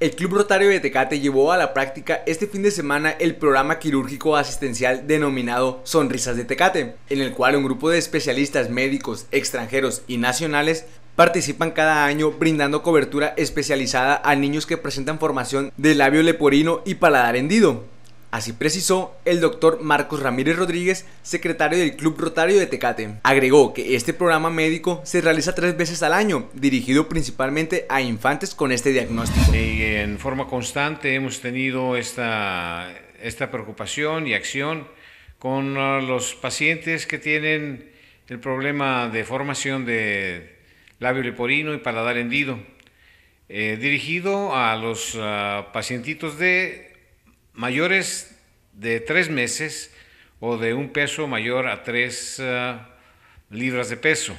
El Club Rotario de Tecate llevó a la práctica este fin de semana el programa quirúrgico asistencial denominado Sonrisas de Tecate, en el cual un grupo de especialistas médicos extranjeros y nacionales participan cada año brindando cobertura especializada a niños que presentan formación de labio leporino y paladar hendido. Así precisó el doctor Marcos Ramírez Rodríguez, secretario del Club Rotario de Tecate. Agregó que este programa médico se realiza tres veces al año, dirigido principalmente a infantes con este diagnóstico. en forma constante hemos tenido esta, esta preocupación y acción con ah, los pacientes que tienen el problema de formación de labio leporino y paladar hendido, eh, dirigido a los ah, pacientitos de mayores de tres meses o de un peso mayor a tres eh, libras de peso,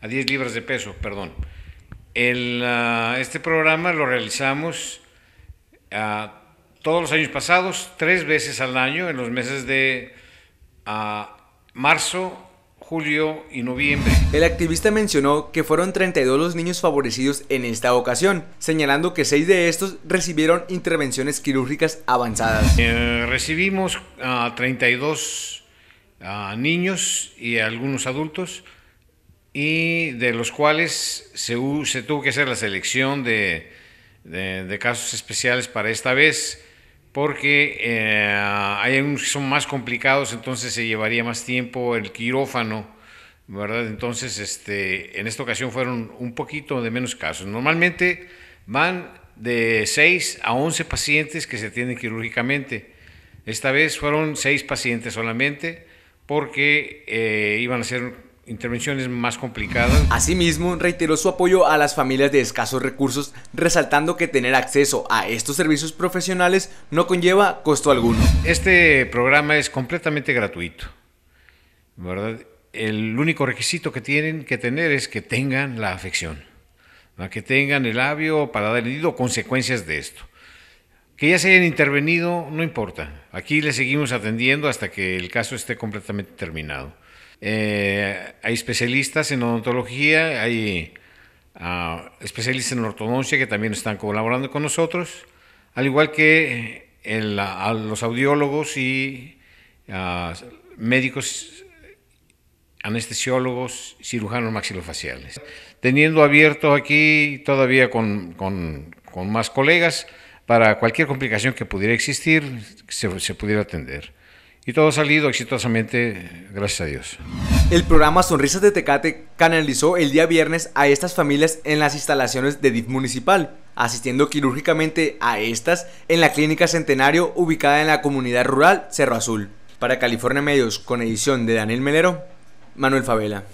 a 10 libras de peso, perdón. Eh, este programa lo realizamos eh, todos los años pasados, tres veces al año, en los meses de marzo, julio y noviembre. El activista mencionó que fueron 32 los niños favorecidos en esta ocasión, señalando que 6 de estos recibieron intervenciones quirúrgicas avanzadas. Eh, recibimos a 32 ah, niños y algunos adultos, y de los cuales se, se tuvo que hacer la selección de, de casos especiales para esta vez porque eh, hay unos que son más complicados, entonces se llevaría más tiempo el quirófano, ¿verdad? Entonces, este, en esta ocasión fueron un poquito de menos casos. Normalmente van de 6 a 11 pacientes que se atienden quirúrgicamente. Esta vez fueron 6 pacientes solamente porque eh, iban a ser intervenciones más complicadas. Asimismo, reiteró su apoyo a las familias de escasos recursos, resaltando que tener acceso a estos servicios profesionales no conlleva costo alguno. Este programa es completamente gratuito, ¿verdad? El único requisito que tienen que tener es que tengan la afección, que tengan el labio, para herido, consecuencias de esto. Que ya se hayan intervenido, no importa. Aquí le seguimos atendiendo hasta que el caso esté completamente terminado. Eh, hay especialistas en odontología, hay ah, especialistas en ortodoncia que también están colaborando con nosotros, al igual que eh, los audiólogos y ah, médicos anestesiólogos, cirujanos maxilofaciales. Teniendo abierto aquí todavía con, más colegas para cualquier complicación que pudiera existir, se, se pudiera atender. Y todo ha salido exitosamente, gracias a Dios. El programa Sonrisas de Tecate canalizó el día viernes a estas familias en las instalaciones de DIF municipal, asistiendo quirúrgicamente a estas en la Clínica Centenario ubicada en la comunidad rural Cerro Azul. Para California Medios, con edición de Daniel Melero, Manuel Favela.